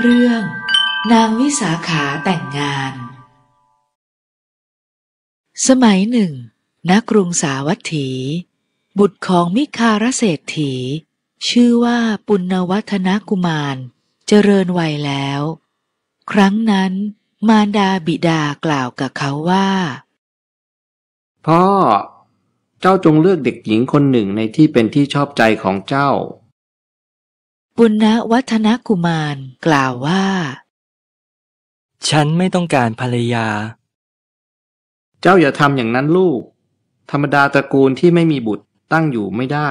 เรื่องนางวิสาขาแต่งงาน สมัยหนึ่งณกรุงสาวัตถี บุตรของมิคารเศรษฐี ชื่อว่าปุณวัฒนกุมารเจริญวัยแล้ว ครั้งนั้น มารดาบิดากล่าวกับเขาว่า พ่อเจ้าจงเลือกเด็กหญิงคนหนึ่งในที่เป็นที่ชอบใจของเจ้าปุณณวัฒนกุมารกล่าวว่า ฉันไม่ต้องการภรรยา เจ้าอย่าทำอย่างนั้นลูก ธรรมดาตระกูลที่ไม่มีบุตรตั้งอยู่ไม่ได้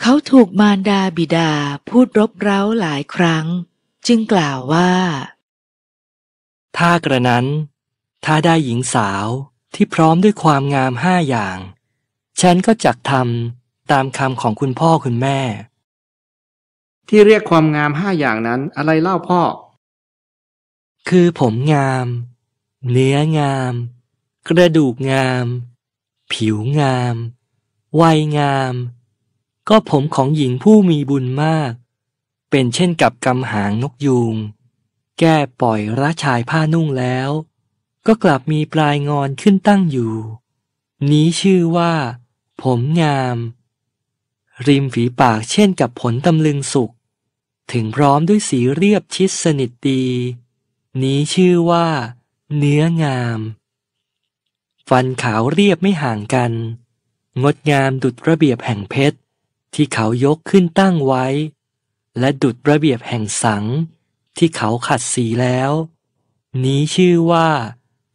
เขาถูกมารดาบิดาพูดรบเร้าหลายครั้ง จึงกล่าวว่า ถ้ากระนั้น ถ้าได้หญิงสาวที่พร้อมด้วยความงามห้าอย่าง ฉันก็จักทำตามคำของคุณพ่อคุณแม่ที่เรียกความงามห้าอย่างนั้นอะไรเล่าพ่อ คือผมงาม เนื้องาม กระดูกงาม ผิวงามวัยงาม ก็ผมของหญิงผู้มีบุญมาก เป็นเช่นกับกำหางนกยูง แก้ปล่อยระชายผ้านุ่งแล้ว ก็กลับมีปลายงอนขึ้นตั้งอยู่ นี้ชื่อว่า ผมงาม ริมฝีปากเช่นกับผลตำลึงสุกถึงพร้อมด้วยสีเรียบชิดสนิทดี นี้ชื่อว่า เนื้องาม ฟันขาวเรียบไม่ห่างกัน งดงามดุดระเบียบแห่งเพชรที่เขายกขึ้นตั้งไว้ และดุดระเบียบแห่งสัง ที่เขาขัดสีแล้ว นี้ชื่อว่า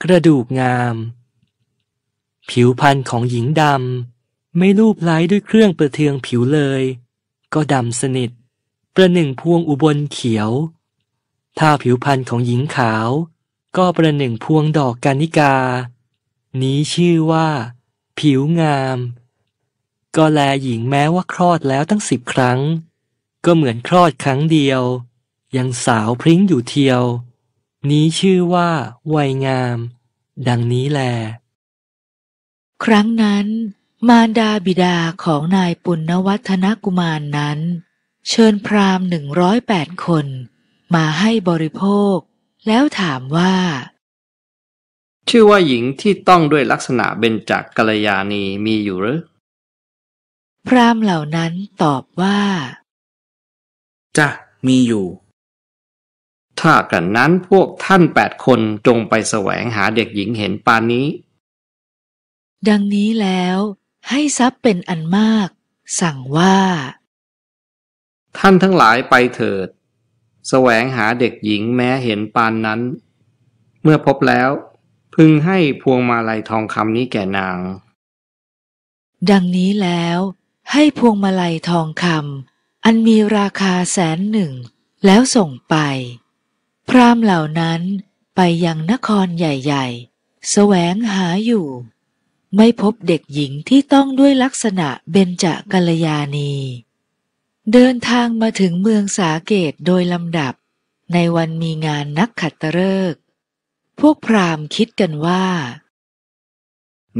กระดูกงาม ผิวพรรณของหญิงดำไม่รูปไล้ด้วยเครื่องประเทืองผิวเลย ก็ดำสนิทประหนึ่งพวงอุบลเขียว ถ้าผิวพรรณของหญิงขาว ก็ประหนึ่งพวงดอกกานิกา นี้ชื่อว่า ผิวงาม ก็แลหญิงแม้ว่าคลอดแล้วตั้งสิบครั้ง ก็เหมือนคลอดครั้งเดียว ยังสาวพริ้งอยู่เทียว นี้ชื่อว่าวัยงาม ดังนี้แล ครั้งนั้น มารดาบิดาของนายปุณณวัฒนกุมารนนั้นเชิญพรามหนึ่งร้อยแปดคน มาให้บริโภค แล้วถามว่า ชื่อว่าหญิงที่ต้องด้วยลักษณะเบญจกัลยาณีมีอยู่หรือ พรามเหล่านั้นตอบว่า จะมีอยู่ ถ้ากันนั้นพวกท่านแปดคนจงไปแสวงหาเด็กหญิงเห็นปานนี้ ดังนี้แล้ว ให้ทรัพย์เป็นอันมาก สั่งว่าท่านทั้งหลายไปเถิด แสวงหาเด็กหญิงแม้เห็นปานนั้น เมื่อพบแล้วพึงให้พวงมาลัยทองคำนี้แก่นาง ดังนี้แล้ว ให้พวงมาลัยทองคำอันมีราคาแสนหนึ่งแล้วส่งไป พรามเหล่านั้นไปยังนครใหญ่ๆ แสวงหาอยู่ ไม่พบเด็กหญิงที่ต้องด้วยลักษณะเบญจกัลยาณีเดินทางมาถึงเมืองสาเกตโดยลำดับ ในวันมีงานนักขัดตฤกษ์พวกพราหมณ์คิดกันว่า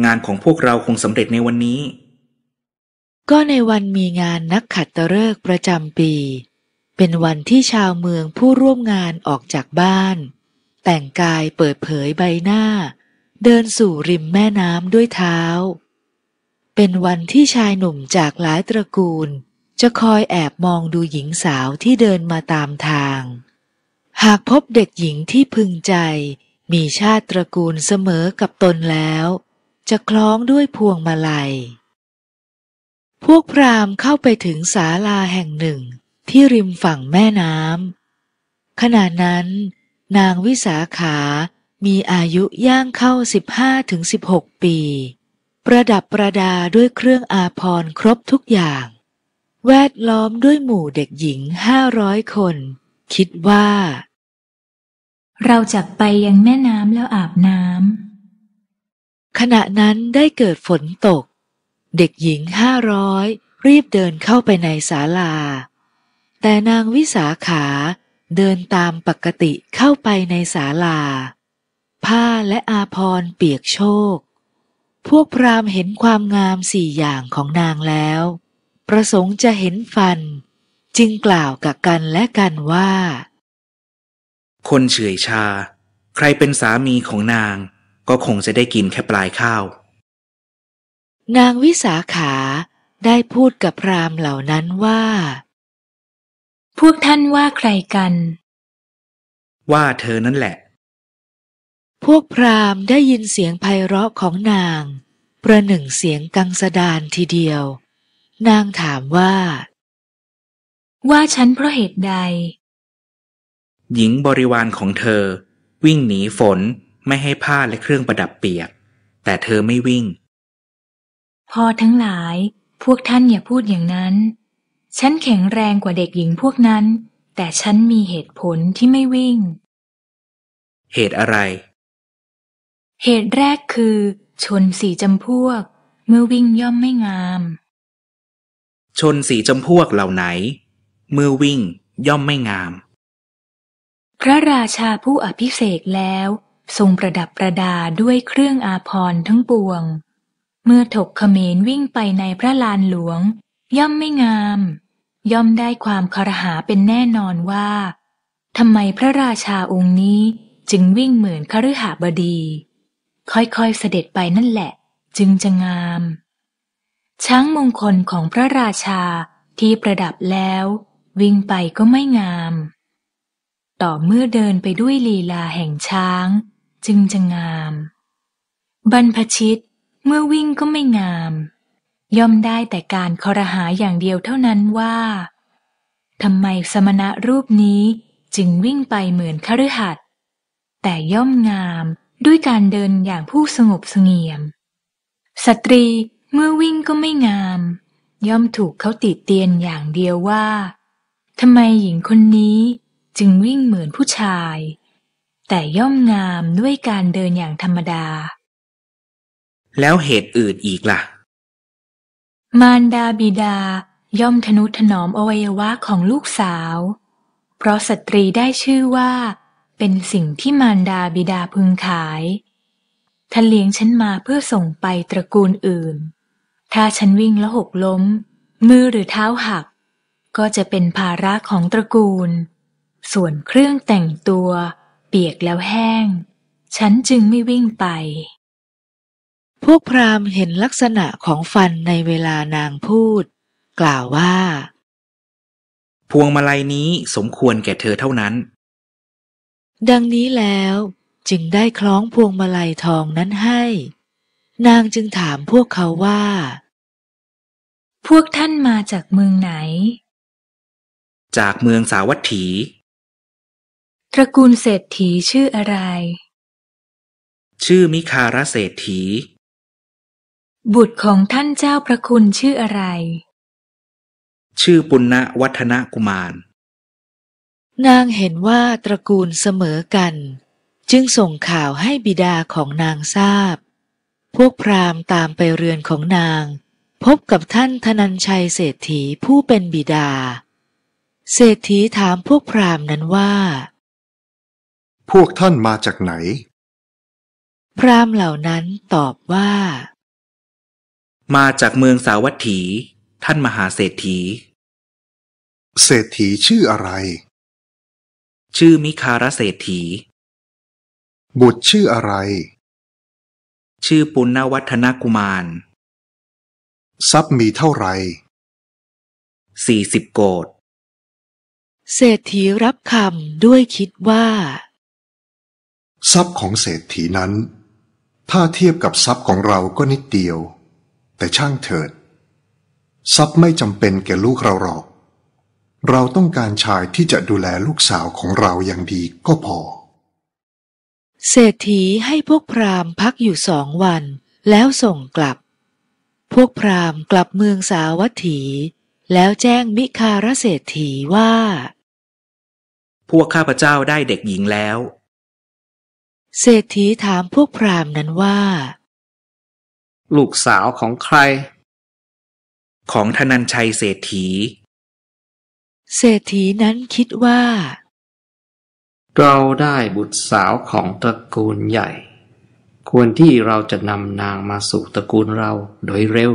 งานของพวกเราคงสำเร็จในวันนี้ ก็ในวันมีงานนักขัดตฤกษ์ประจำปี เป็นวันที่ชาวเมืองผู้ร่วมงานออกจากบ้าน แต่งกายเปิดเผยใบหน้า เดินสู่ริมแม่น้ำด้วยเท้า เป็นวันที่ชายหนุ่มจากหลายตระกูลจะคอยแอบมองดูหญิงสาวที่เดินมาตามทาง หากพบเด็กหญิงที่พึงใจมีชาติตระกูลเสมอกับตนแล้ว จะคล้องด้วยพวงมาลัย พวกพราหมณ์เข้าไปถึงศาลาแห่งหนึ่ง ที่ริมฝั่งแม่น้ำขณะนั้น นางวิสาขา มีอายุย่างเข้า 15-16 ปี ประดับประดาด้วยเครื่องอาภรณ์ครบทุกอย่างแวดล้อมด้วยหมู่เด็กหญิงห้าร้อยคน คิดว่า เราจะไปยังแม่น้ำแล้วอาบน้ำ ขณะนั้นได้เกิดฝนตก เด็กหญิงห้าร้อยรีบเดินเข้าไปในศาลา แต่นางวิสาขาเดินตามปกติเข้าไปในศาลา ผ้าและอาพรเปียกโชก พวกพรามเห็นความงามสี่อย่างของนางแล้วประสงค์จะเห็นฟัน จึงกล่าวกับกันและกันว่า คนเฉื่อยชา ใครเป็นสามีของนาง ก็คงจะได้กินแค่ปลายข้าว นางวิสาขาได้พูดกับพรามเหล่านั้นว่า พวกท่านว่าใครกัน ว่าเธอนั่นแหละ พวกพรามได้ยินเสียงไพเราะของนาง ประหนึ่งเสียงกังสดานทีเดียวนางถามว่า ว่าฉันเพราะเหตุใด หญิงบริวารของเธอ วิ่งหนีฝนไม่ให้ผ้าและเครื่องประดับเปียก แต่เธอไม่วิ่ง พอทั้งหลาย พวกท่านอย่าพูดอย่างนั้น ฉันแข็งแรงกว่าเด็กหญิงพวกนั้น แต่ฉันมีเหตุผลที่ไม่วิ่ง เหตุอะไร เหตุแรกคือ ชนสี่จำพวกเมื่อวิ่งย่อมไม่งามชนสีจำพวกเหล่าไหนเมื่อวิ่งย่อมไม่งาม พระราชาผู้อภิเษกแล้ว ทรงประดับประดาด้วยเครื่องอาภรณ์ทั้งปวง เมื่อถกเขมรวิ่งไปในพระลานหลวง ย่อมไม่งาม ย่อมได้ความคารหาเป็นแน่นอนว่าทำไมพระราชาองค์นี้จึงวิ่งเหมือนคฤหบดี ค่อยๆเสด็จไปนั่นแหละ จึงจะงามช้างมงคลของพระราชาที่ประดับแล้ว วิ่งไปก็ไม่งาม ต่อเมื่อเดินไปด้วยลีลาแห่งช้าง จึงจะงาม บรรพชิตเมื่อวิ่งก็ไม่งาม ย่อมได้แต่การคอรหาอย่างเดียวเท่านั้นว่าทำไมสมณะรูปนี้จึงวิ่งไปเหมือนคฤหัสถ์แต่ย่อมงามด้วยการเดินอย่างผู้สงบสงเียมสตรีเมื่อวิ่งก็ไม่งาม ย่อมถูกเขาติเตียนอย่างเดียวว่า ทำไมหญิงคนนี้จึงวิ่งเหมือนผู้ชาย แต่ย่อมงามด้วยการเดินอย่างธรรมดา แล้วเหตุอื่นอีกล่ะ มารดาบิดาย่อมทนุถนอมอวัยวะของลูกสาว เพราะสตรีได้ชื่อว่า เป็นสิ่งที่มารดาบิดาพึงขายท่านเลี้ยงฉันมาเพื่อส่งไปตระกูลอื่นถ้าฉันวิ่งแล้วหกล้ม มือหรือเท้าหัก ก็จะเป็นภาระของตระกูล ส่วนเครื่องแต่งตัว เปียกแล้วแห้ง ฉันจึงไม่วิ่งไป พวกพราหมณ์เห็นลักษณะของฟันในเวลานางพูด กล่าวว่า พวงมาลัยนี้สมควรแก่เธอเท่านั้น ดังนี้แล้ว จึงได้คล้องพวงมาลัยทองนั้นให้ นางจึงถามพวกเขาว่าพวกท่านมาจากเมืองไหน จากเมืองสาวัตถี ตระกูลเศรษฐีชื่ออะไร ชื่อมิคารเศรษฐี บุตรของท่านเจ้าพระคุณชื่ออะไร ชื่อปุณณวัฒนกุมาร นางเห็นว่าตระกูลเสมอกัน จึงส่งข่าวให้บิดาของนางทราบ พวกพราหมณ์ตามไปเรือนของนางพบกับท่านธนัญชัยเศรษฐีผู้เป็น บิดา เศรษฐีถามพวกพราหมณ์นั้นว่า พวกท่านมาจากไหน พราหมณ์เหล่านั้นตอบว่า มาจากเมืองสาวัตถี ท่านมหาเศรษฐี เศรษฐีชื่ออะไร ชื่อมิคารเศรษฐี บุตรชื่ออะไร ชื่อปุณณวัฒนกุมารทรัพย์มีเท่าไหร่สี่สิบโกด เศรษฐีรับคำด้วยคิดว่า ทรัพย์ของเศรษฐีนั้น ถ้าเทียบกับทรัพย์ของเราก็นิดเดียว แต่ช่างเถิดทรัพย์ไม่จำเป็นแก่ลูกเราหรอก เราต้องการชายที่จะดูแลลูกสาวของเราอย่างดีก็พอ เศรษฐีให้พวกพราหมณ์พักอยู่สองวันแล้วส่งกลับพวกพราหมณ์กลับเมืองสาวัตถี แล้วแจ้งมิคารเศรษฐีว่า พวกข้าพเจ้าได้เด็กหญิงแล้ว เศรษฐีถามพวกพราหมณ์นั้นว่า ลูกสาวของใคร ของธนัญชัยเศรษฐี เศรษฐีนั้นคิดว่า เราได้บุตรสาวของตระกูลใหญ่ควรที่เราจะนำนางมาสู่ตระกูลเราโดยเร็ว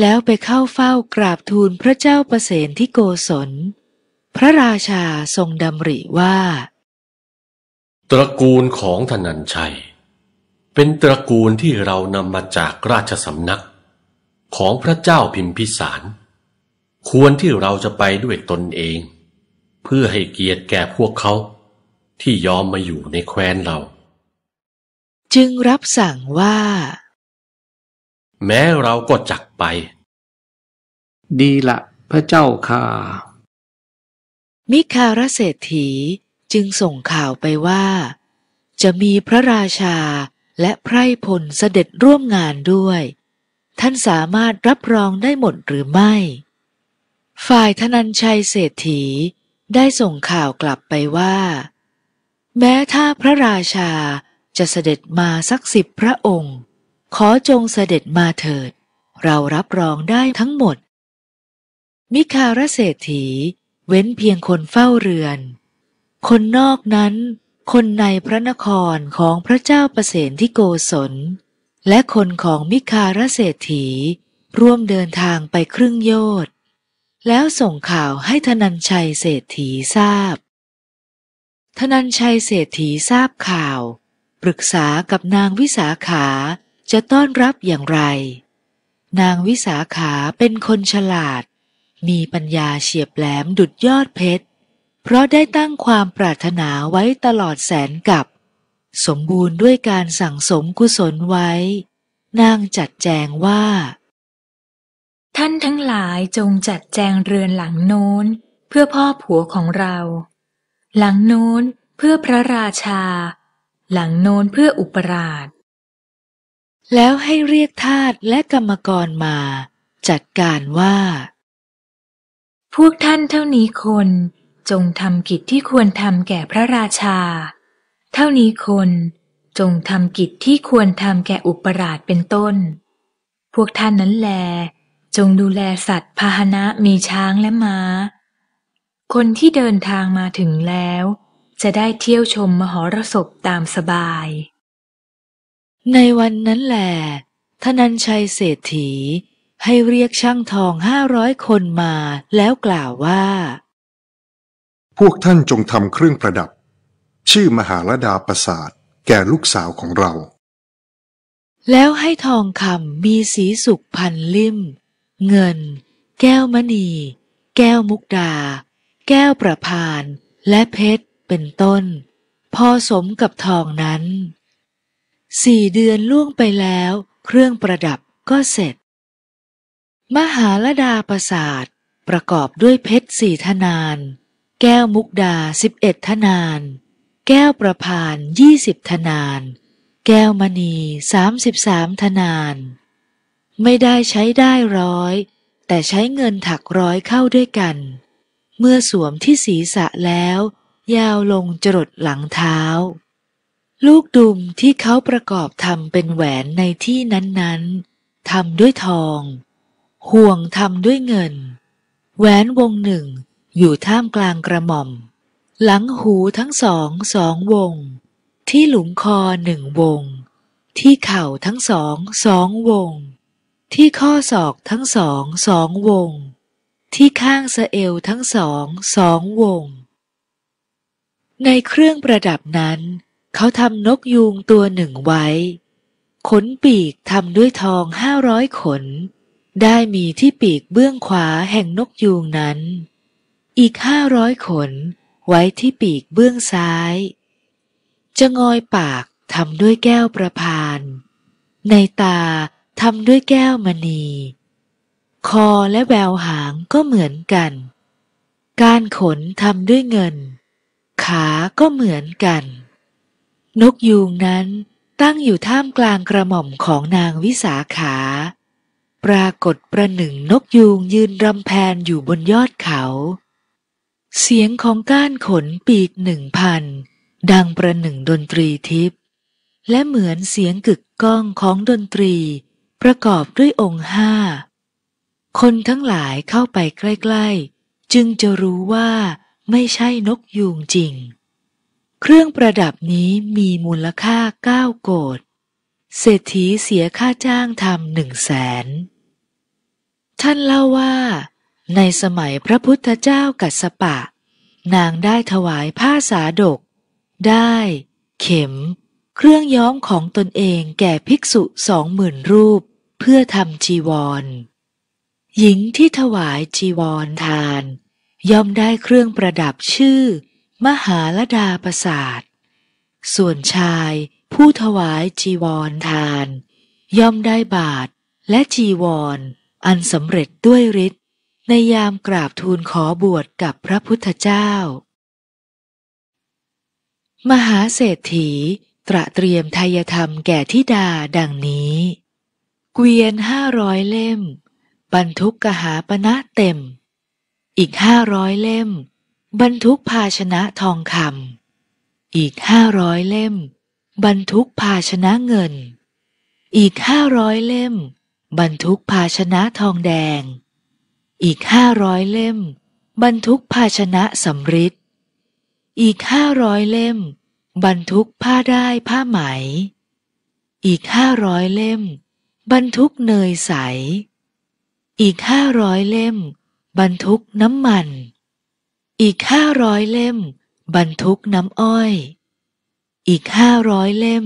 แล้วไปเข้าเฝ้ากราบทูลพระเจ้าประเสนที่โกศลพระราชาทรงดำริว่า ตระกูลของธนัญชัย เป็นตระกูลที่เรานำมาจากราชสำนักของพระเจ้าพิมพิสาร ควรที่เราจะไปด้วยตนเอง เพื่อให้เกียรติแก่พวกเขาที่ยอมมาอยู่ในแคว้นเราจึงรับสั่งว่า แม้เราก็จักไป ดีละพระเจ้าค่ะมิคารเศรษฐีจึงส่งข่าวไปว่า จะมีพระราชาและไพรพลเสด็จร่วมงานด้วย ท่านสามารถรับรองได้หมดหรือไม่ ฝ่ายธนัญชัยเศรษฐีได้ส่งข่าวกลับไปว่า แม้ถ้าพระราชาจะเสด็จมาสักสิบพระองค์ ขอจงเสด็จมาเถิด เรารับรองได้ทั้งหมด มิคารเศรษฐีเว้นเพียงคนเฝ้าเรือน คนนอกนั้น คนในพระนครของพระเจ้าประเสนที่โกศลและคนของมิคารเศรษฐีร่วมเดินทางไปครึ่งโยชนแล้วส่งข่าวให้ธนัญชัยเศรษฐีทราบธนัญชัยเศรษฐีทราบข่าวปรึกษากับนางวิสาขาจะต้อนรับอย่างไร นางวิสาขาเป็นคนฉลาด มีปัญญาเฉียบแหลมดุดยอดเพชร เพราะได้ตั้งความปรารถนาไว้ตลอดแสนกับ สมบูรณ์ด้วยการสั่งสมกุศลไว้ นางจัดแจงว่า ท่านทั้งหลายจงจัดแจงเรือนหลังโน้นเพื่อพ่อผัวของเรา หลังโน้นเพื่อพระราชาหลังโนนเพื่ออุปราช แล้วให้เรียกทาสและกรรมกรมาจัดการว่า พวกท่านเท่านี้คนจงทำกิจที่ควรทำแก่พระราชา เท่านี้คนจงทำกิจที่ควรทำแก่อุปราชเป็นต้น พวกท่านนั้นแล จงดูแลสัตว์พาหนะมีช้างและมา้า คนที่เดินทางมาถึงแล้วจะได้เที่ยวชมมหรสพตามสบาย ในวันนั้นแหละทนันชัยเศรษฐี ให้เรียกช่างทองห้าร้อยคนมาแล้วกล่าวว่า พวกท่านจงทำเครื่องประดับ ชื่อมหาลดาประสาทแก่ลูกสาวของเรา แล้วให้ทองคำมีสีสุกพันลิ่ม เงิน แก้วมณี แก้วมุกดา แก้วประพานและเพชรเป็นต้น พอสมกับทองนั้น สี่เดือนล่วงไปแล้ว เครื่องประดับก็เสร็จ มหาลดาประสาทประกอบด้วยเพชรสี่ทนาน แก้วมุกดาสิบเอ็ดทนาน แก้วประพานยี่สิบทนาน แก้วมณีสามสิบสามทนาน ไม่ได้ใช้ได้ร้อย แต่ใช้เงินถักร้อยเข้าด้วยกัน เมื่อสวมที่ศีรษะแล้วยาวลงจรดหลังเท้า ลูกดุมที่เขาประกอบทำเป็นแหวนในที่นั้นๆทำด้วยทอง ห่วงทำด้วยเงิน แหวนวงหนึ่งอยู่ท่ามกลางกระหม่อม หลังหูทั้งสองสองวง ที่หลุมคอหนึ่งวง ที่เข่าทั้งสองสองวง ที่ข้อศอกทั้งสองสองวง ที่ข้างสะเอวทั้งสองสองวงในเครื่องประดับนั้น เขาทำนกยูงตัวหนึ่งไว้ ขนปีกทำด้วยทองห้าร้อยขน ได้มีที่ปีกเบื้องขวาแห่งนกยูงนั้น อีกห้าร้อยขนไว้ที่ปีกเบื้องซ้ายจะงอยปากทำด้วยแก้วประพาน ในตาทำด้วยแก้วมณี คอและแววหางก็เหมือนกันการขนทำด้วยเงินขาก็เหมือนกัน นกยูงนั้นตั้งอยู่ท่ามกลางกระหม่อมของนางวิสาขา ปรากฏประหนึ่งนกยูงยืนรำแพนอยู่บนยอดเขา เสียงของก้านขนปีกหนึ่งพันดังประหนึ่งดนตรีทิพย์ และเหมือนเสียงกึกก้องของดนตรี ประกอบด้วยองค์ห้า คนทั้งหลายเข้าไปใกล้ ๆ จึงจะรู้ว่าไม่ใช่นกยูงจริง เครื่องประดับนี้มีมูลค่าเก้าโกดเศรษฐีเสียค่าจ้างทำหนึ่งแสน ท่านเล่าว่า ในสมัยพระพุทธเจ้ากัสปะ นางได้ถวายผ้าสาดก ได้เข็ม เครื่องย้อมของตนเองแก่ภิกษุสองหมื่นรูปเพื่อทำจีวร หญิงที่ถวายจีวรทานย่อมได้เครื่องประดับชื่อ มหาลดาประสาท ส่วนชาย ผู้ถวายจีวรทาน ย่อมได้บาทและจีวรออันสำเร็จด้วยฤทธิ์ในยามกราบทูลขอบวชกับพระพุทธเจ้า มหาเศรษฐี ตระเตรียมทายธรรมแก่ทิดาดังนี้ เกวียนห้าร้อยเล่มบรรทุกกหาปณะเต็มอีกห้าร้อยเล่ม บรรทุกภาชนะทองคำ อีกห้าร้อยเล่ม บรรทุกภาชนะเงิน อีกห้าร้อยเล่ม บรรทุกภาชนะทองแดง อีกห้าร้อยเล่ม บรรทุกภาชนะสำริดอีกห้าร้อยเล่ม บรรทุกผ้าได้ผ้าไหม อีกห้าร้อยเล่ม บรรทุกเนยใส อีกห้าร้อยเล่มบรรทุกน้ำมัน อีกห้าร้อยเล่มบรรทุกน้ำอ้อย อีกห้าร้อยเล่ม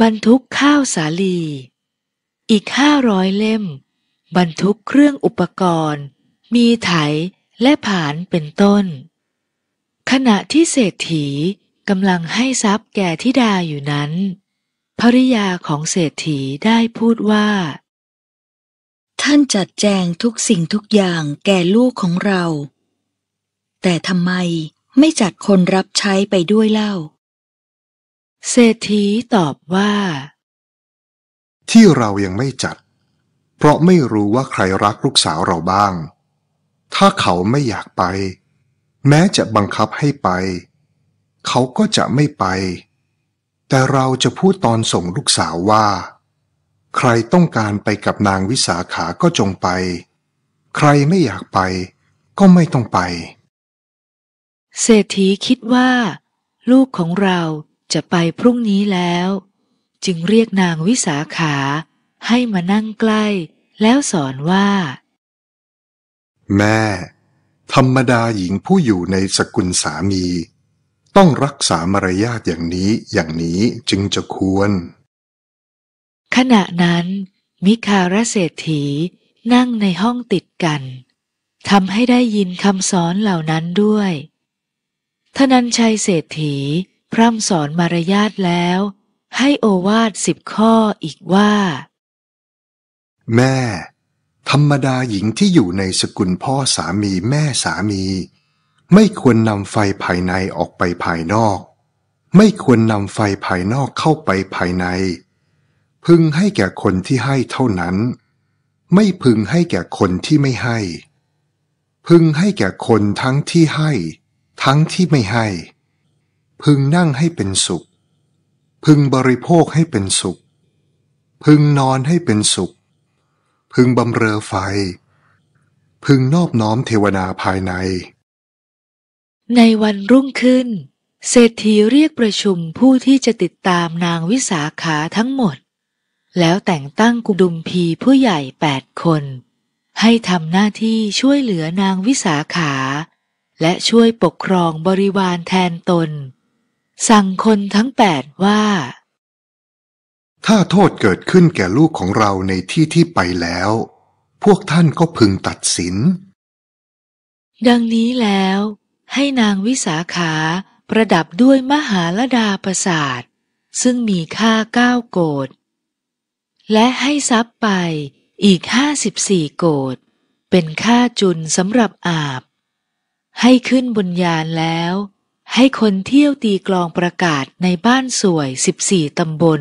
บรรทุกข้าวสาลี อีกห้าร้อยเล่มบรรทุกเครื่องอุปกรณ์ มีไถและผานเป็นต้น ขณะที่เศรษฐีกำลังให้ทรัพย์แก่ทิดาอยู่นั้น ภริยาของเศรษฐีได้พูดว่าท่านจัดแจงทุกสิ่งทุกอย่างแก่ลูกของเรา แต่ทำไมไม่จัดคนรับใช้ไปด้วยเล่า เศรษฐีตอบว่า ที่เรายังไม่จัด เพราะไม่รู้ว่าใครรักลูกสาวเราบ้าง ถ้าเขาไม่อยากไป แม้จะบังคับให้ไป เขาก็จะไม่ไป แต่เราจะพูดตอนส่งลูกสาวว่าใครต้องการไปกับนางวิสาขาก็จงไป ใครไม่อยากไปก็ไม่ต้องไป เศรษฐีคิดว่าลูกของเราจะไปพรุ่งนี้แล้ว จึงเรียกนางวิสาขาให้มานั่งใกล้ แล้วสอนว่า แม่ ธรรมดาหญิงผู้อยู่ในสกุลสามี ต้องรักษามารยาทอย่างนี้อย่างนี้จึงจะควรขณะนั้นมิคาราเศรษฐีนั่งในห้องติดกันทำให้ได้ยินคำสอนเหล่านั้นด้วย ทนันชัยเศรษฐีพร่ำสอนมารยาทแล้ว ให้โอวาทสิบข้ออีกว่า แม่ ธรรมดาหญิงที่อยู่ในสกุลพ่อสามีแม่สามี ไม่ควรนำไฟภายในออกไปภายนอก ไม่ควรนำไฟภายนอกเข้าไปภายในพึงให้แก่คนที่ให้เท่านั้น ไม่พึงให้แก่คนที่ไม่ให้ พึงให้แก่คนทั้งที่ให้ ทั้งที่ไม่ให้ พึงนั่งให้เป็นสุข พึงบริโภคให้เป็นสุข พึงนอนให้เป็นสุข พึงบำเรอไฟ พึงนอบน้อมเทวนาภายใน ในวันรุ่งขึ้น เศรษฐีเรียกประชุมผู้ที่จะติดตามนางวิสาขาทั้งหมดแล้วแต่งตั้งกุดุมพีผู้ใหญ่แปดคน ให้ทำหน้าที่ช่วยเหลือนางวิสาขา และช่วยปกครองบริวารแทนตน สั่งคนทั้งแปดว่า ถ้าโทษเกิดขึ้นแก่ลูกของเราในที่ที่ไปแล้ว พวกท่านก็พึงตัดสิน ดังนี้แล้วให้นางวิสาขาประดับด้วยมหาลดาประสาท ซึ่งมีค่าเก้าโกดและให้ทรัพย์ไปอีกห้าสิบสี่โกดเป็นค่าจุนสำหรับอาบ ให้ขึ้นบนยานแล้ว ให้คนเที่ยวตีกลองประกาศในบ้านสวยสิบสี่ตำบล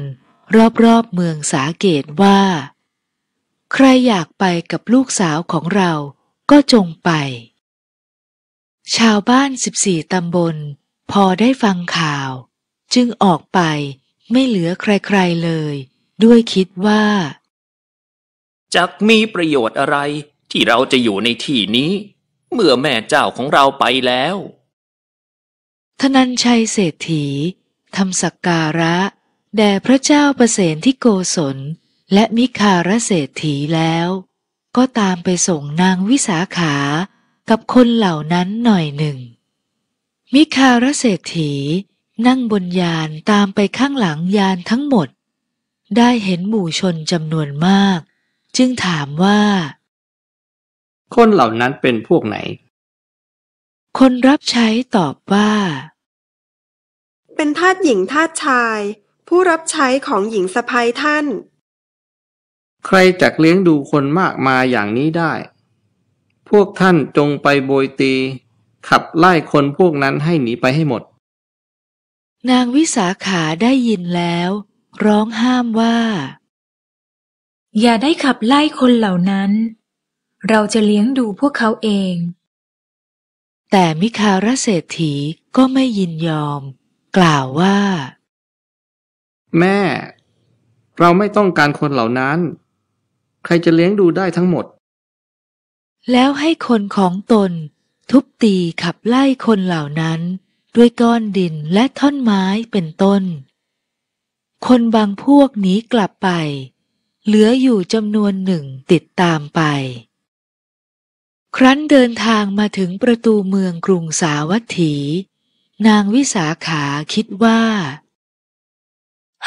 รอบๆเมืองสาเกตว่า ใครอยากไปกับลูกสาวของเราก็จงไป ชาวบ้านสิบสี่ตำบล พอได้ฟังข่าว จึงออกไปไม่เหลือใครๆเลยด้วยคิดว่า จักมีประโยชน์อะไรที่เราจะอยู่ในที่นี้ เมื่อแม่เจ้าของเราไปแล้วธนัญชัยเศรษฐีทำสักการะ แด่พระเจ้าประเสนที่โกศลและมิคารเศรษฐีแล้ว ก็ตามไปส่งนางวิสาขากับคนเหล่านั้นหน่อยหนึ่ง มิคารเศรษฐี นั่งบนยาน ตามไปข้างหลังยานทั้งหมดได้เห็นหมู่ชนจำนวนมาก จึงถามว่า คนเหล่านั้นเป็นพวกไหน คนรับใช้ตอบว่า เป็นทาสหญิงทาสชาย ผู้รับใช้ของหญิงสะพายท่าน ใครจักเลี้ยงดูคนมากมายอย่างนี้ได้ พวกท่านจงไปโบยตี ขับไล่คนพวกนั้นให้หนีไปให้หมด นางวิสาขาได้ยินแล้วร้องห้ามว่า อย่าได้ขับไล่คนเหล่านั้น เราจะเลี้ยงดูพวกเขาเอง แต่มิคาราเศรษฐีก็ไม่ยินยอม กล่าวว่า แม่ เราไม่ต้องการคนเหล่านั้น ใครจะเลี้ยงดูได้ทั้งหมด แล้วให้คนของตน ทุบตีขับไล่คนเหล่านั้น ด้วยก้อนดินและท่อนไม้เป็นต้นคนบางพวกหนีกลับไป เหลืออยู่จำนวนหนึ่งติดตามไป ครั้นเดินทางมาถึงประตูเมืองกรุงสาวัตถีนางวิสาขาคิดว่า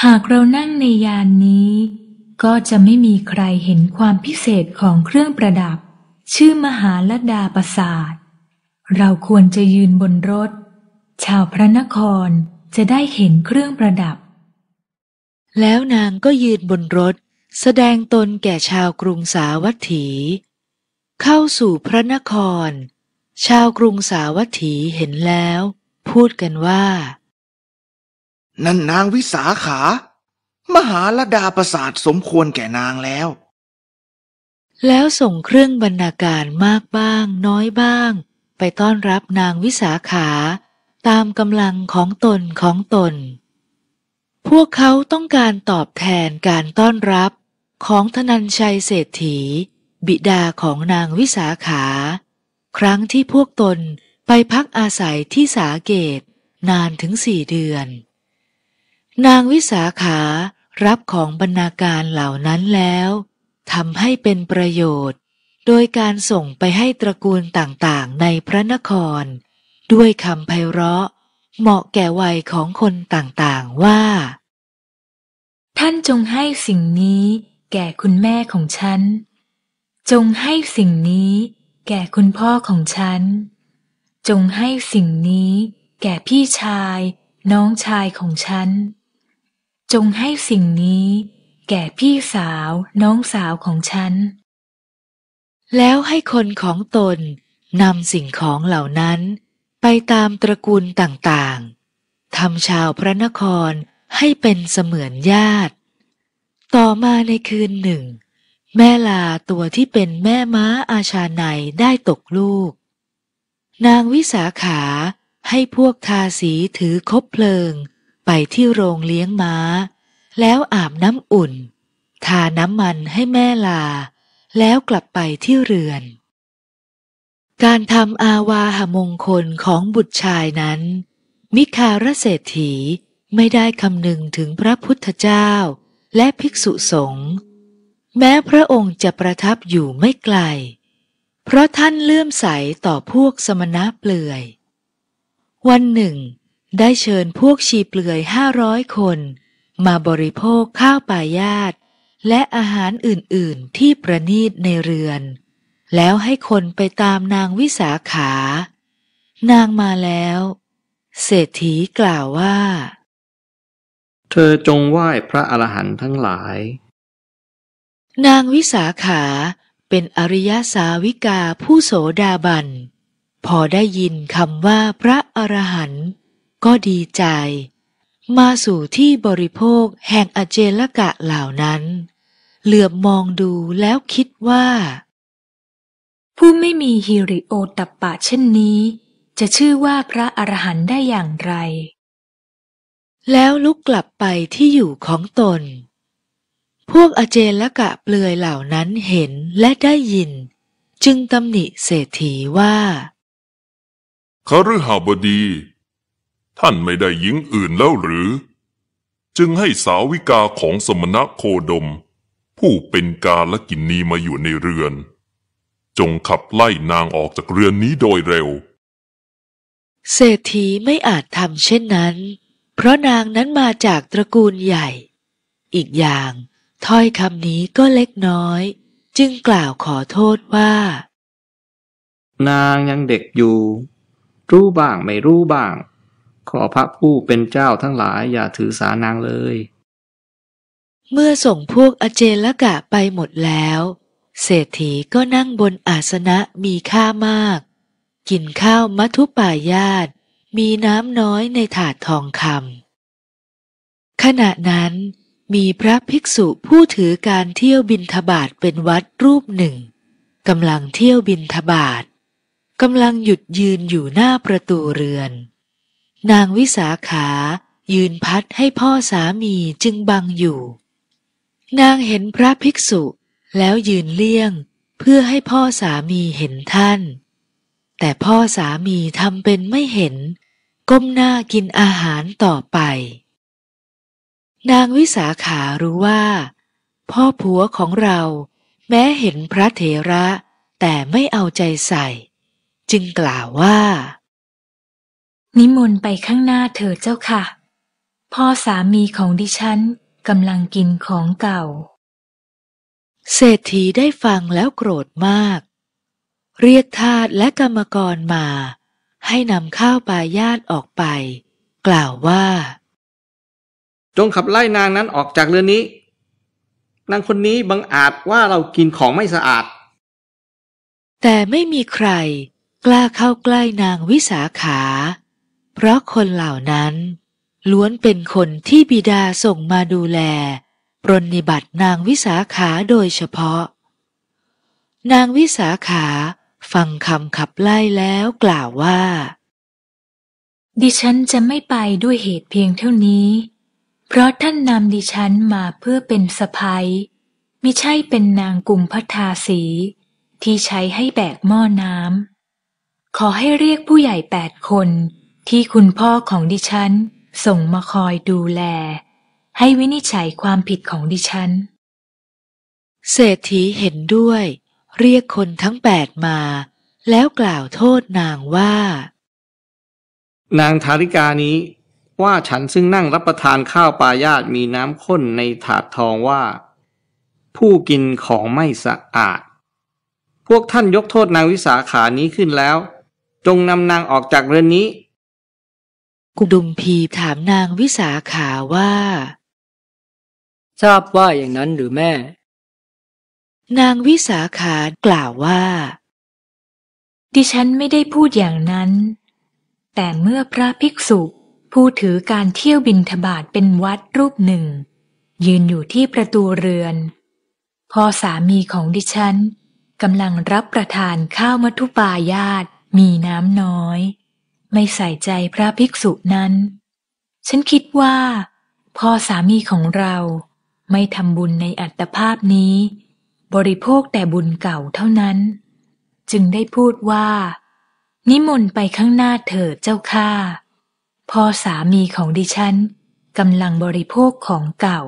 หากเรานั่งในยานนี้ ก็จะไม่มีใครเห็นความพิเศษของเครื่องประดับ ชื่อมหาลดาปราสาทเราควรจะยืนบนรถ ชาวพระนครจะได้เห็นเครื่องประดับแล้วนางก็ยืนบนรถแสดงตนแก่ชาวกรุงสาวัตถี เข้าสู่พระนคร ชาวกรุงสาวัตถีเห็นแล้วพูดกันว่า นั่นนางวิสาขา มหาลดาประสาทสมควรแก่นางแล้ว แล้วส่งเครื่องบรรณาการมากบ้างน้อยบ้าง ไปต้อนรับนางวิสาขา ตามกำลังของตนของตนพวกเขาต้องการตอบแทนการต้อนรับ ของธนัญชัยเศรษฐี บิดาของนางวิสาขา ครั้งที่พวกตนไปพักอาศัยที่สาเกต นานถึงสี่เดือน นางวิสาขารับของบรรณาการเหล่านั้นแล้วทำให้เป็นประโยชน์ โดยการส่งไปให้ตระกูลต่างๆในพระนคร ด้วยคำไพเราะเหมาะแก่วัยของคนต่างๆว่า ท่านจงให้สิ่งนี้ แก่คุณแม่ของฉันจงให้สิ่งนี้ แก่คุณพ่อของฉันจงให้สิ่งนี้ แก่พี่ชาย น้องชายของฉันจงให้สิ่งนี้ แก่พี่สาว น้องสาวของฉันแล้วให้คนของตนนำสิ่งของเหล่านั้นไปตามตระกูลต่างๆทำชาวพระนครให้เป็นเสมือนญาติ ต่อมาในคืนหนึ่ง แม่ลาตัวที่เป็นแม่ม้าอาชาในได้ตกลูก นางวิสาขาให้พวกทาสีถือคบเพลิง ไปที่โรงเลี้ยงม้า แล้วอาบน้ำอุ่น ทาน้ำมันให้แม่ลา แล้วกลับไปที่เรือนการทำอาวาหมงคลของบุตรชายนั้น มิคารเศรษฐีไม่ได้คำนึงถึงพระพุทธเจ้าและภิกษุสงฆ์แม้พระองค์จะประทับอยู่ไม่ไกล เพราะท่านเลื่อมใสต่อพวกสมณะเปลือย วันหนึ่ง ได้เชิญพวกชีเปลือยห้าร้อยคน มาบริโภคข้าวปายาตและอาหารอื่นๆที่ประนีตในเรือนแล้วให้คนไปตามนางวิสาขา นางมาแล้ว เศรษฐีกล่าวว่า เธอจงไหว้พระอรหันต์ทั้งหลาย นางวิสาขาเป็นอริยสาวิกาผู้โสดาบัน พอได้ยินคำว่าพระอรหันต์ก็ดีใจ มาสู่ที่บริโภคแห่งอเจลกะเหล่านั้น เหลือบมองดูแล้วคิดว่าผู้ไม่มีฮิริโอตัปปะเช่นนี้ จะชื่อว่าพระอรหันต์ได้อย่างไร แล้วลุกกลับไปที่อยู่ของตน พวกอเจละกะเปลือยเหล่านั้นเห็นและได้ยิน จึงตำหนิเศรษฐีว่าคาฤหาบดี ท่านไม่ได้หญิงอื่นแล้วหรือ จึงให้สาวิกาของสมณะโคดม ผู้เป็นกาลกินนีมาอยู่ในเรือนจงขับไล่นางออกจากเรือนนี้โดยเร็ว เศรษฐีไม่อาจทำเช่นนั้น เพราะนางนั้นมาจากตระกูลใหญ่ อีกอย่างถ้อยคำนี้ก็เล็กน้อย จึงกล่าวขอโทษว่า นางยังเด็กอยู่ รู้บ้างไม่รู้บ้าง ขอพระผู้เป็นเจ้าทั้งหลายอย่าถือสานางเลย เมื่อส่งพวกอเจละกะไปหมดแล้วเศรษฐีก็นั่งบนอาสนะมีค่ามาก กินข้าวมัทุปายาต มีน้ำน้อยในถาดทองคำขณะนั้น มีพระภิกษุผู้ถือการเที่ยวบินทบาทเป็นวัดรูปหนึ่งกำลังเที่ยวบินทบาทกำลังหยุดยืนอยู่หน้าประตูเรือน นางวิสาขา ยืนพัดให้พ่อสามีจึงบังอยู่นางเห็นพระภิกษุแล้วยืนเลี่ยงเพื่อให้พ่อสามีเห็นท่าน แต่พ่อสามีทำเป็นไม่เห็นก้มหน้ากินอาหารต่อไป นางวิสาขารู้ว่า พ่อผัวของเราแม้เห็นพระเถระ แต่ไม่เอาใจใส่ จึงกล่าวว่า นิมนต์ไปข้างหน้าเธอเจ้าค่ะ พ่อสามีของดิฉันกำลังกินของเก่าเศรษฐีได้ฟังแล้วโกรธมาก เรียกทาสและกรรมกรมา ให้นำข้าวปลายาตออกไป กล่าวว่า จงขับไล่นางนั้นออกจากเรือนนี้ นางคนนี้บังอาจว่าเรากินของไม่สะอาด แต่ไม่มีใครกล้าเข้าใกล้นางวิสาขา เพราะคนเหล่านั้น ล้วนเป็นคนที่บิดาส่งมาดูแลปรนนิบัตินางวิสาขาโดยเฉพาะ นางวิสาขาฟังคำขับไล่แล้วกล่าวว่า ดิฉันจะไม่ไปด้วยเหตุเพียงเท่านี้ เพราะท่านนำดิฉันมาเพื่อเป็นสะพ้ยมิใช่เป็นนางกุมพัทาสี ที่ใช้ให้แบกหม้อน้ำขอให้เรียกผู้ใหญ่แปดคนที่คุณพ่อของดิฉันส่งมาคอยดูแลให้วินิจฉัยความผิดของดิฉัน เศรษฐีเห็นด้วย เรียกคนทั้งแปดมา แล้วกล่าวโทษนางว่า นางธาริกานี้ ว่าฉันซึ่งนั่งรับประทานข้าวปลายาตมีน้ำข้นในถาดทองว่า ผู้กินของไม่สะอาด พวกท่านยกโทษนางวิสาขานี้ขึ้นแล้ว จงนำนางออกจากเรือนนี้กุดุมพีถามนางวิสาขาว่าทราบว่าอย่างนั้นหรือแม่ นางวิสาขากล่าวว่า ดิฉันไม่ได้พูดอย่างนั้น แต่เมื่อพระภิกษุผู้ถือการเที่ยวบินทบาทเป็นวัดรูปหนึ่ง ยืนอยู่ที่ประตูเรือน พอสามีของดิฉันกำลังรับประทานข้าวมัทุปายาตมีน้ำน้อย ไม่ใส่ใจพระภิกษุนั้น ฉันคิดว่า พอสามีของเราไม่ทำบุญในอัตภาพนี้ บริโภคแต่บุญเก่าเท่านั้น จึงได้พูดว่า นิมนต์ไปข้างหน้าเถิดเจ้าข้าพอสามีของดิฉันกำลังบริโภคของเก่า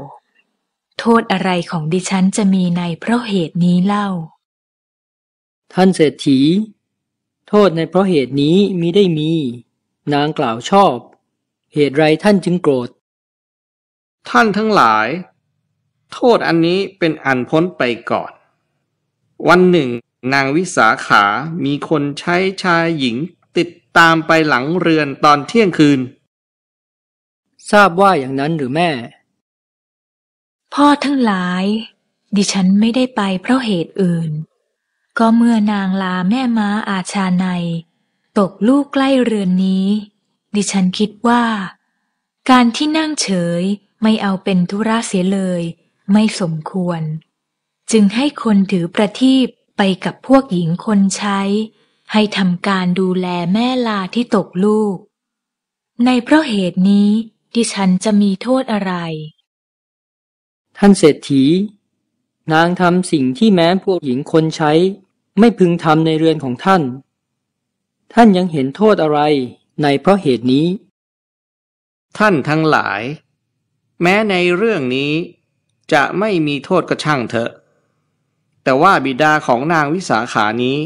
โทษอะไรของดิฉันจะมีในเพราะเหตุนี้เล่า ท่านเศรษฐี โทษในเพราะเหตุนี้มิได้มี นางกล่าวชอบ เหตุไรท่านจึงโกรธ ท่านทั้งหลายโทษอันนี้เป็นอันพ้นไปก่อน วันหนึ่ง นางวิสาขามีคนใช้ชายหญิงติดตามไปหลังเรือนตอนเที่ยงคืน ทราบว่าอย่างนั้นหรือแม่ พ่อทั้งหลาย ดิฉันไม่ได้ไปเพราะเหตุอื่น ก็เมื่อนางลาแม่ม้าอาชาใน ตกลูกใกล้เรือนนี้ ดิฉันคิดว่า การที่นั่งเฉยไม่เอาเป็นธุระเสียเลยไม่สมควร จึงให้คนถือประทีปไปกับพวกหญิงคนใช้ ให้ทำการดูแลแม่ลาที่ตกลูก ในเพราะเหตุนี้ดิฉันจะมีโทษอะไร ท่านเศรษฐี นางทำสิ่งที่แม้พวกหญิงคนใช้ ไม่พึงทำในเรือนของท่าน ท่านยังเห็นโทษอะไร ในเพราะเหตุนี้ ท่านทั้งหลาย แม้ในเรื่องนี้จะไม่มีโทษก็ช่างเถอะ แต่ว่าบิดาของนางวิสาขานี้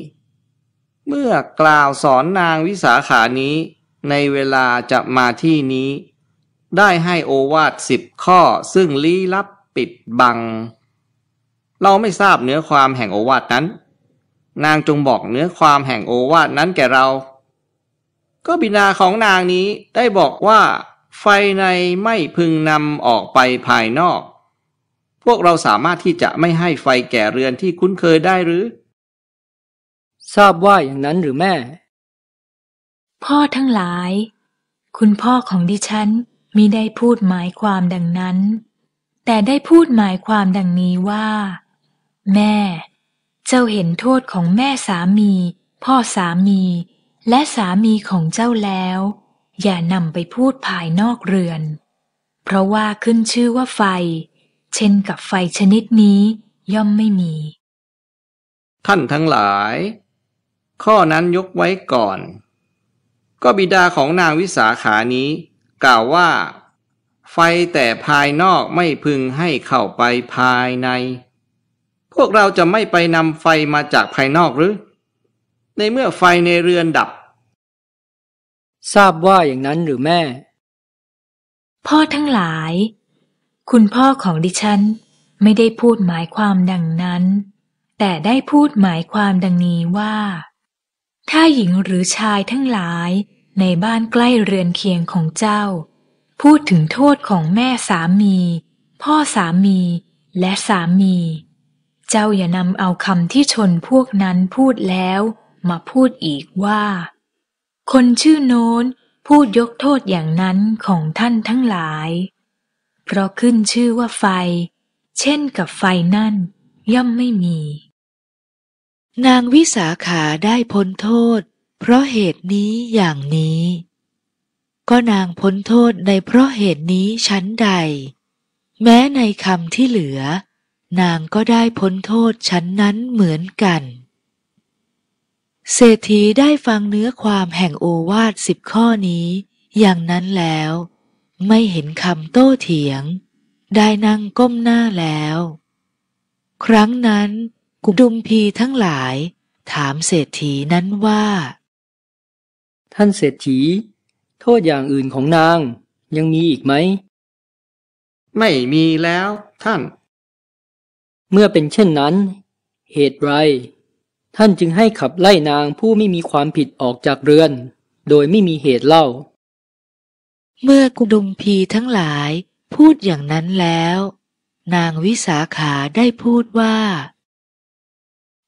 เมื่อกล่าวสอนนางวิสาขานี้ในเวลาจะมาที่นี้ ได้ให้โอวาทสิบข้อซึ่งลี้ลับปิดบัง เราไม่ทราบเนื้อความแห่งโอวาทนั้น นางจงบอกเนื้อความแห่งโอวาทนั้นแก่เรา ก็บิดาของนางนี้ได้บอกว่า ไฟในไม่พึงนำออกไปภายนอกพวกเราสามารถที่จะไม่ให้ไฟแก่เรือนที่คุ้นเคยได้หรือ ทราบว่าอย่างนั้นหรือแม่ พ่อทั้งหลาย คุณพ่อของดิฉันมิได้พูดหมายความดังนั้น แต่ได้พูดหมายความดังนี้ว่า แม่ เจ้าเห็นโทษของแม่สามี พ่อสามี และสามีของเจ้าแล้ว อย่านำไปพูดภายนอกเรือน เพราะว่าขึ้นชื่อว่าไฟเช่นกับไฟชนิดนี้ย่อมไม่มี ท่านทั้งหลาย ข้อนั้นยกไว้ก่อน ก็บิดาของนางวิสาขานี้ กล่าวว่า ไฟแต่ภายนอกไม่พึงให้เข้าไปภายใน พวกเราจะไม่ไปนำไฟมาจากภายนอกหรือ ในเมื่อไฟในเรือนดับ ทราบว่าอย่างนั้นหรือแม่ พ่อทั้งหลายคุณพ่อของดิฉัน ไม่ได้พูดหมายความดังนั้น แต่ได้พูดหมายความดังนี้ว่า ถ้าหญิงหรือชายทั้งหลายในบ้านใกล้เรือนเคียงของเจ้า พูดถึงโทษของแม่สามีพ่อสามีและสามี เจ้าอย่านำเอาคำที่ชนพวกนั้นพูดแล้วมาพูดอีกว่า คนชื่อโน้น พูดยกโทษอย่างนั้นของท่านทั้งหลายเพราะขึ้นชื่อว่าไฟ เช่นกับไฟนั่น ย่อมไม่มี นางวิสาขาได้พ้นโทษ เพราะเหตุนี้อย่างนี้ ก็นางพ้นโทษในเพราะเหตุนี้ชั้นใด แม้ในคำที่เหลือ นางก็ได้พ้นโทษชั้นนั้นเหมือนกัน เศรษฐีได้ฟังเนื้อความแห่งโอวาทสิบข้อนี้ อย่างนั้นแล้วไม่เห็นคำโต้เถียง ได้นั่งก้มหน้าแล้ว ครั้งนั้น กุดุมพีทั้งหลาย ถามเศรษฐีนั้นว่า ท่านเศรษฐี โทษอย่างอื่นของนางยังมีอีกไหม ไม่มีแล้วท่าน เมื่อเป็นเช่นนั้น เหตุไร ท่านจึงให้ขับไล่นางผู้ไม่มีความผิดออกจากเรือน โดยไม่มีเหตุเล่าเมื่อกุดุมพีทั้งหลายพูดอย่างนั้นแล้ว นางวิสาขาได้พูดว่า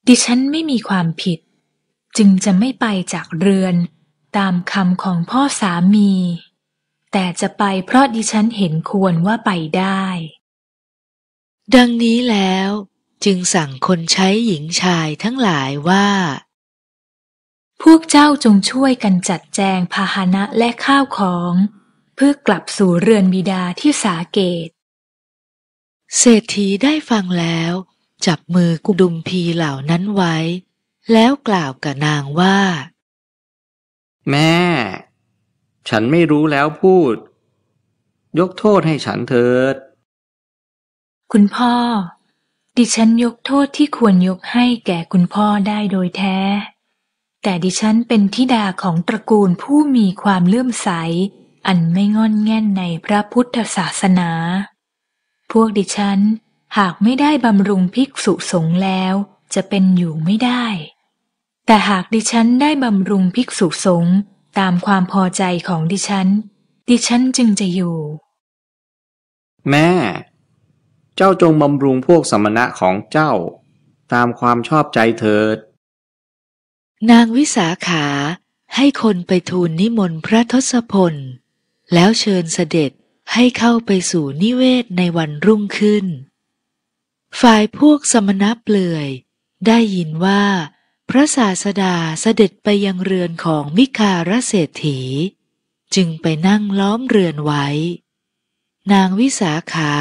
ดิฉันไม่มีความผิด จึงจะไม่ไปจากเรือนตามคำของพ่อสามี แต่จะไปเพราะดิฉันเห็นควรว่าไปได้ ดังนี้แล้ว จึงสั่งคนใช้หญิงชายทั้งหลายว่า พวกเจ้าจงช่วยกันจัดแจงพาหนะและข้าวของพื่อกลับสู่เรือนบิดาที่สาเกต เศรษฐีได้ฟังแล้ว จับมือกุดุมพีเหล่านั้นไว้ แล้วกล่าวกับนางว่า แม่ ฉันไม่รู้แล้วพูด ยกโทษให้ฉันเถิด คุณพ่อ ดิฉันยกโทษที่ควรยกให้แก่คุณพ่อได้โดยแท้ แต่ดิฉันเป็นทิดาของตระกูลผู้มีความเลื่อมใสอันไม่งอนแง่นในพระพุทธศาสนา พวกดิฉันหากไม่ได้บำรุงภิกษุสงฆ์แล้วจะเป็นอยู่ไม่ได้ แต่หากดิฉันได้บำรุงภิกษุสงฆ์ตามความพอใจของดิฉัน ดิฉันจึงจะอยู่ แม่ เจ้าจงบำรุงพวกสมณะของเจ้า ตามความชอบใจเถิด นางวิสาขาให้คนไปทูลนิมนต์พระทศพลแล้วเชิญเสด็จให้เข้าไปสู่นิเวศในวันรุ่งขึ้น ฝ่ายพวกสมณะเปลือย ได้ยินว่า พระศาสดาเสด็จไปยังเรือนของมิคารเศรษฐี จึงไปนั่งล้อมเรือนไว้ นางวิสาขา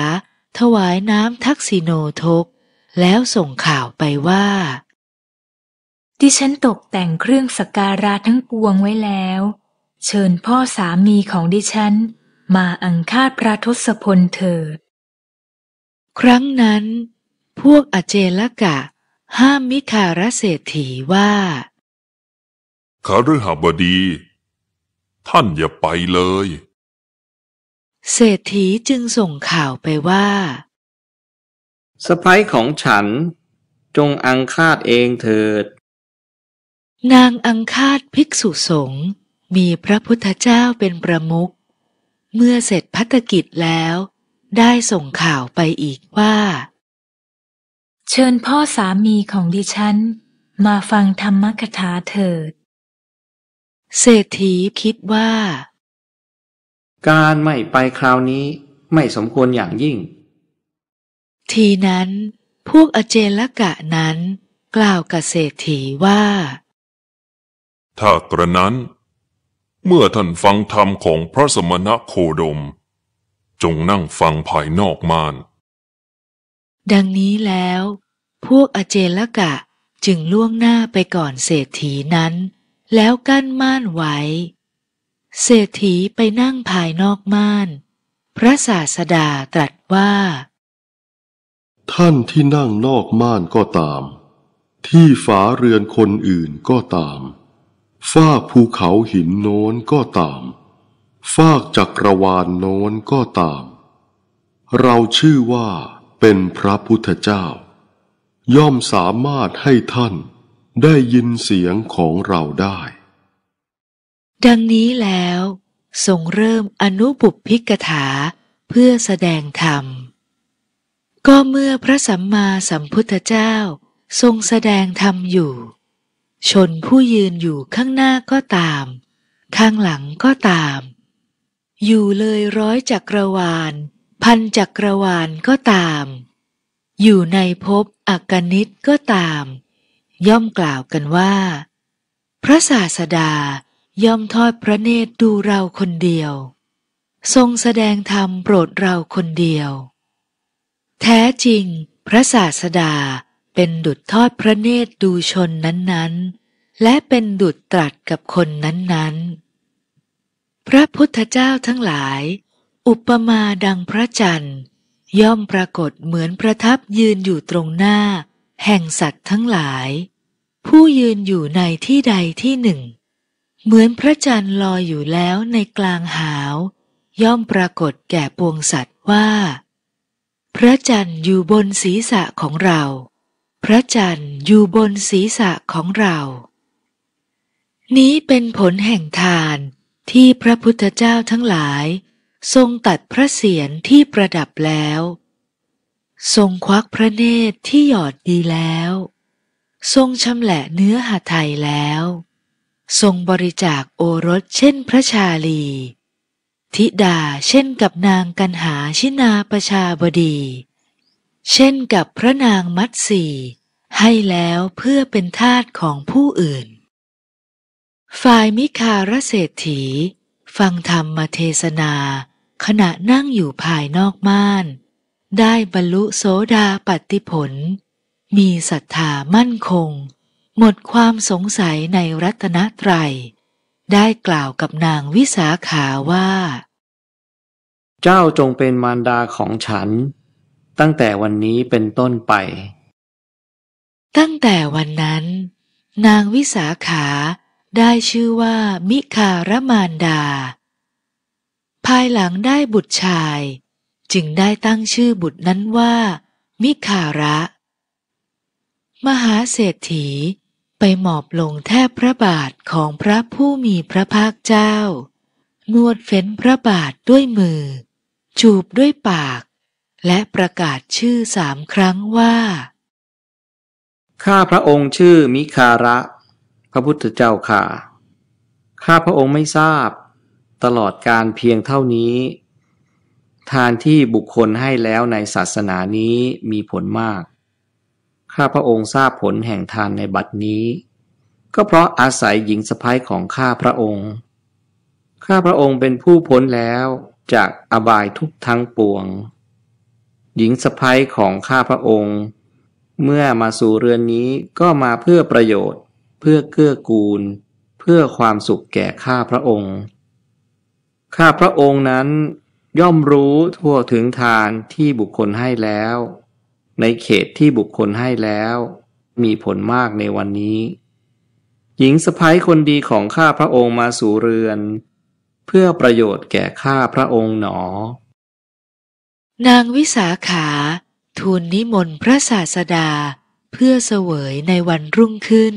ถวายน้ำทักษิโนทก แล้วส่งข่าวไปว่าดิฉันตกแต่งเครื่องสกการะทั้งปวงไว้แล้วเชิญพ่อสามีของดิฉัน มาอังคาดพระทศพลเถิด ครั้งนั้น พวกอเจลกะ ห้ามมิคารเศรษฐีว่าคารฤหบดี ท่านอย่าไปเลย เศรษฐีจึงส่งข่าวไปว่าสะพ้ายของฉันจงอังคาดเองเถิด นางอังคาดภิกษุสงฆ์มีพระพุทธเจ้าเป็นประมุข เมื่อเสร็จพัฒกิจแล้วได้ส่งข่าวไปอีกว่า เชิญพ่อสามีของดิฉัน มาฟังธรรมกถาเถิด เศรษฐีคิดว่า การไม่ไปคราวนี้ไม่สมควรอย่างยิ่ง ทีนั้น พวกอเจลกะนั้นกล่าวกับเศรษฐีว่าถ้ากระนั้นเมื่อท่านฟังธรรมของพระสมณะโคดม จงนั่งฟังภายนอกม่าน ดังนี้แล้ว พวกอเจลกะจึงล่วงหน้าไปก่อนเศรษฐีนั้น แล้วกั้นม่านไว้ เศรษฐีไปนั่งภายนอกม่าน พระศาสดาตรัสว่า ท่านที่นั่งนอกม่านก็ตาม ที่ฝาเรือนคนอื่นก็ตามฟากภูเขาหินโน้นก็ตามฟากจักรวาลโน้นก็ตาม เราชื่อว่าเป็นพระพุทธเจ้า ย่อมสามารถให้ท่านได้ยินเสียงของเราได้ ดังนี้แล้วทรงเริ่มอนุบุพพิกถาเพื่อแสดงธรรม ก็เมื่อพระสัมมาสัมพุทธเจ้าทรงแสดงธรรมอยู่ชนผู้ยืนอยู่ข้างหน้าก็ตาม ข้างหลังก็ตาม อยู่เลยร้อยจักรวาล พันจักรวาลก็ตาม อยู่ในภพอักนิตก็ตาม ย่อมกล่าวกันว่า พระศาสดาย่อมทอดพระเนตรดูเราคนเดียว ทรงแสดงธรรมโปรดเราคนเดียว แท้จริงพระศาสดาเป็นดุจทอดพระเนตรดูชนนั้นๆ และเป็นดุจตรัสกับคนนั้นๆ พระพุทธเจ้าทั้งหลาย อุปมาดังพระจันทร์ ย่อมปรากฏเหมือนประทับยืนอยู่ตรงหน้า แห่งสัตว์ทั้งหลาย ผู้ยืนอยู่ในที่ใดที่หนึ่ง เหมือนพระจันทร์ลอยอยู่แล้วในกลางหาวย่อมปรากฏแก่ปวงสัตว์ว่า พระจันทร์อยู่บนศีรษะของเราพระจันทร์อยู่บนศีรษะของเรา นี้เป็นผลแห่งทานที่พระพุทธเจ้าทั้งหลาย ทรงตัดพระเศียรที่ประดับแล้ว ทรงควักพระเนตรที่หยอดดีแล้ว ทรงชำแหละเนื้อหาไทยแล้ว ทรงบริจาคโอรสเช่นพระชาลี ธิดาเช่นกับนางกันหาชินาประชาบดีเช่นกับพระนางมัตสีให้แล้วเพื่อเป็นทาสของผู้อื่น ฝ่ายมิคารเศรษฐี ฟังธรรมมาเทศนา ขณะนั่งอยู่ภายนอกม่าน ได้บรรลุโสดาปฏติผล มีศรัทธามั่นคง หมดความสงสัยในรัตนตรัยได้กล่าวกับนางวิสาขาว่า เจ้าจงเป็นมารดาของฉันตั้งแต่วันนี้เป็นต้นไป ตั้งแต่วันนั้น นางวิสาขาได้ชื่อว่ามิคารมานดา ภายหลังได้บุตรชาย จึงได้ตั้งชื่อบุตรนั้นว่า มิคาระ มหาเศรษฐีไปหมอบลงแทบพระบาทของพระผู้มีพระภาคเจ้า นวดเฟ้นพระบาทด้วยมือ จูบด้วยปากและประกาศชื่อสามครั้งว่า ข้าพระองค์ชื่อมิคาระ พระพุทธเจ้าค่ะข้าพระองค์ไม่ทราบ ตลอดการเพียงเท่านี้ ทานที่บุคคลให้แล้วในศาสนานี้มีผลมาก ข้าพระองค์ทราบผลแห่งทานในบัดนี้ ก็เพราะอาศัยหญิงสะพ้ายของข้าพระองค์ ข้าพระองค์เป็นผู้พ้นแล้วจากอบายทุกทั้งปวงหญิงสะพ้ยของข้าพระองค์ เมื่อมาสู่เรือนนี้ก็มาเพื่อประโยชน์ เพื่อเกื้อกูล เพื่อความสุขแก่ข้าพระองค์ข้าพระองค์นั้นย่อมรู้ทั่วถึงทานที่บุคคลให้แล้ว ในเขตที่บุคคลให้แล้ว มีผลมากในวันนี้ หญิงสะพ้ยคนดีของข้าพระองค์มาสู่เรือน เพื่อประโยชน์แก่ข้าพระองค์หนอนางวิสาขา ทูลนิมนต์พระศาสดาเพื่อเสวยในวันรุ่งขึ้น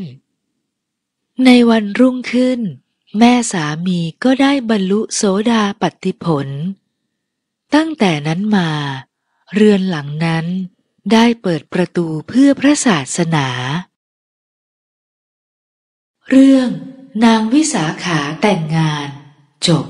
ในวันรุ่งขึ้น แม่สามีก็ได้บรรลุโสดาปฏติผล ตั้งแต่นั้นมา เรือนหลังนั้นได้เปิดประตูเพื่อพระศาสนา เรื่องนางวิสาขาแต่งงานจบ